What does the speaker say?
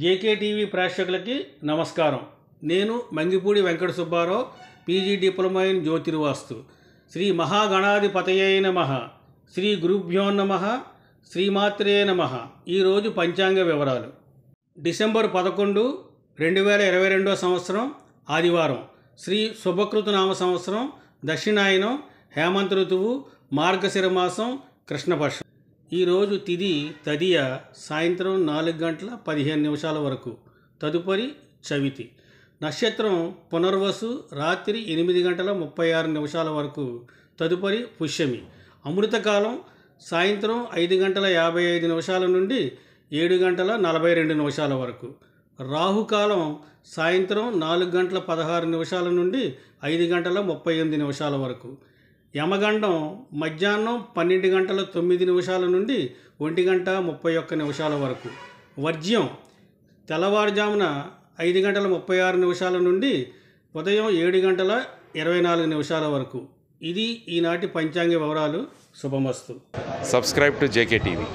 JK TV ప్రేక్షకులకి నమస్కారం నేను Mangipudi Venkata Subbarao PG diploma in జ్యోతిర్వాస్తు శ్రీ మహాగణాధిపతయే నమ శ్రీ గురుభ్యో నమ శ్రీమాత్రే నమ ఈరోజు పంచాంగ వివరాలు డిసెంబర్ పదకొండు రెండు వేల ఇరవై రెండో సంవత్సరం ఆదివారం శ్రీ శుభకృతు నామ సంవత్సరం దక్షిణాయనం హేమంత ఋతువు మార్గశిర మాసం కృష్ణపక్షం ఈరోజు తిది తదియ సాయంత్రం నాలుగు గంటల పదిహేను నిమిషాల వరకు తదుపరి చవితి నక్షత్రం పునర్వసు రాత్రి ఎనిమిది గంటల ముప్పై ఆరు నిమిషాల వరకు తదుపరి పుష్యమి అమృతకాలం సాయంత్రం ఐదు గంటల యాభై ఐదు నిమిషాల నుండి ఏడు గంటల నలభై రెండు నిమిషాల వరకు రాహుకాలం సాయంత్రం నాలుగు గంటల పదహారు నిమిషాల నుండి ఐదు గంటల ముప్పై ఎనిమిది నిమిషాల వరకు యమగండం మధ్యాహ్నం పన్నెండు గంటల తొమ్మిది నిమిషాల నుండి ఒంటి గంట ముప్పై ఒక్క నిమిషాల వరకు వర్జ్యం తెల్లవారుజామున ఐదు గంటల ముప్పై ఆరు నిమిషాల నుండి ఉదయం ఏడు గంటల ఇరవై నాలుగు నిమిషాల వరకు ఇది ఈనాటి పంచాంగ వివరాలు శుభమస్తు సబ్స్క్రైబ్ టు జేకే టీవీ